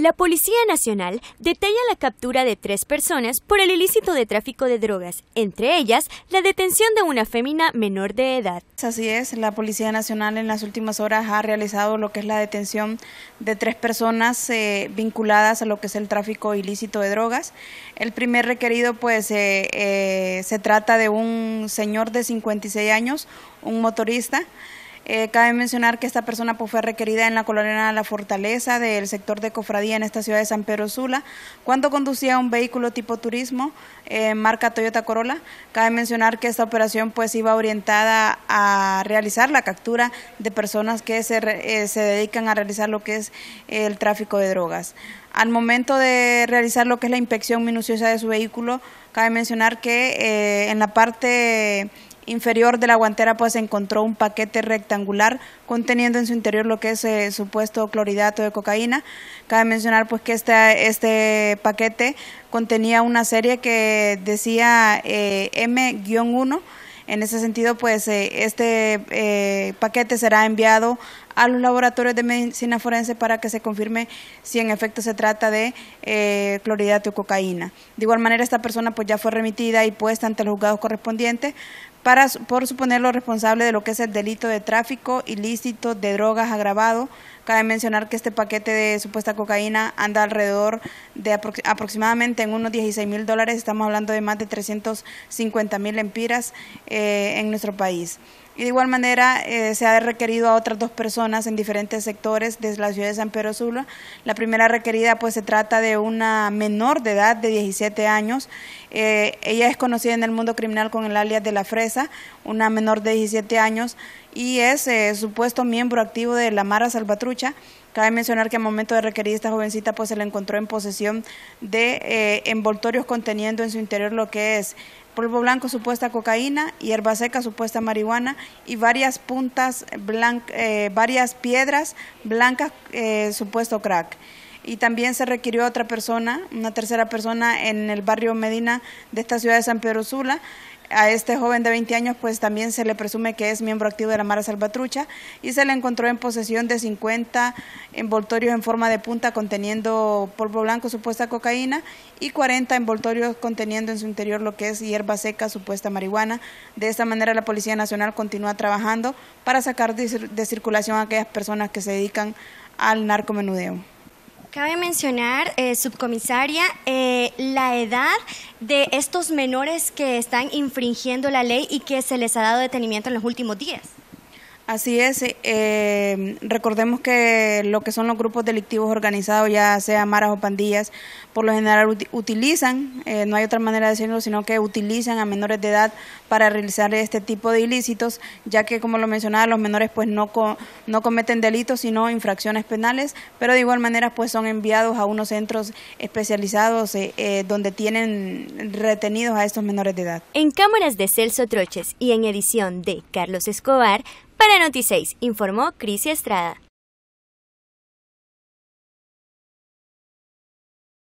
La Policía Nacional detalla la captura de tres personas por el ilícito de tráfico de drogas, entre ellas la detención de una fémina menor de edad. Así es, la Policía Nacional en las últimas horas ha realizado lo que es la detención de tres personas eh, vinculadas a lo que es el tráfico ilícito de drogas. El primer requerido pues eh, eh, se trata de un señor de 56 años, un motorista, eh, cabe mencionar que esta persona pues, fue requerida en la colonia La Fortaleza del sector de Cofradía en esta ciudad de San Pedro Sula cuando conducía un vehículo tipo turismo eh, marca Toyota Corolla. Cabe mencionar que esta operación pues iba orientada a realizar la captura de personas que se, eh, se dedican a realizar lo que es el tráfico de drogas. Al momento de realizar lo que es la inspección minuciosa de su vehículo, cabe mencionar que en la parte inferior de la guantera pues se encontró un paquete rectangular conteniendo en su interior lo que es eh, supuesto cloridato de cocaína. Cabe mencionar pues que este, este paquete contenía una serie que decía eh, M-1. En ese sentido, pues eh, este paquete será enviado a los laboratorios de medicina forense para que se confirme si en efecto se trata de eh, clorhidrato o cocaína. De igual manera, esta persona pues ya fue remitida y puesta ante los juzgados correspondientes para, por suponerlo responsable de lo que es el delito de tráfico ilícito de drogas agravado. Cabe mencionar que este paquete de supuesta cocaína anda alrededor de aproximadamente en unos 16 mil dólares, estamos hablando de más de 350 mil empiras eh, en nuestro país. Y de igual manera eh, se ha requerido a otras dos personas en diferentes sectores desde la ciudad de San Pedro Sula. La primera requerida pues se trata de una menor de edad de 17 años. Eh, ella es conocida en el mundo criminal con el alias de La Fresa, una menor de 17 años y es eh, supuesto miembro activo de la Mara Salvatrucha. Cabe mencionar que al momento de requerir esta jovencita, pues se la encontró en posesión de envoltorios conteniendo en su interior lo que es polvo blanco supuesta cocaína, hierba seca supuesta marihuana y varias puntas eh, varias piedras blancas eh, supuesto crack. Y también se requirió otra persona, una tercera persona en el barrio Medina de esta ciudad de San Pedro Sula, a este joven de 20 años pues también se le presume que es miembro activo de la Mara Salvatrucha y se le encontró en posesión de 50 envoltorios en forma de punta conteniendo polvo blanco supuesta cocaína y 40 envoltorios conteniendo en su interior lo que es hierba seca supuesta marihuana. De esta manera la Policía Nacional continúa trabajando para sacar de, circulación a aquellas personas que se dedican al narcomenudeo. Cabe mencionar, eh, subcomisaria, eh, la edad de estos menores que están infringiendo la ley y que se les ha dado detenimiento en los últimos días. Así es, eh, recordemos que lo que son los grupos delictivos organizados, ya sea maras o pandillas, por lo general utilizan, eh, no hay otra manera de decirlo, sino que utilizan a menores de edad para realizar este tipo de ilícitos, ya que como lo mencionaba, los menores pues no, no cometen delitos, sino infracciones penales, pero de igual manera pues son enviados a unos centros especializados eh, donde tienen retenidos a estos menores de edad. En cámaras de Celso Troches y en edición de Carlos Escobar, para Noticias informó Cris Estrada.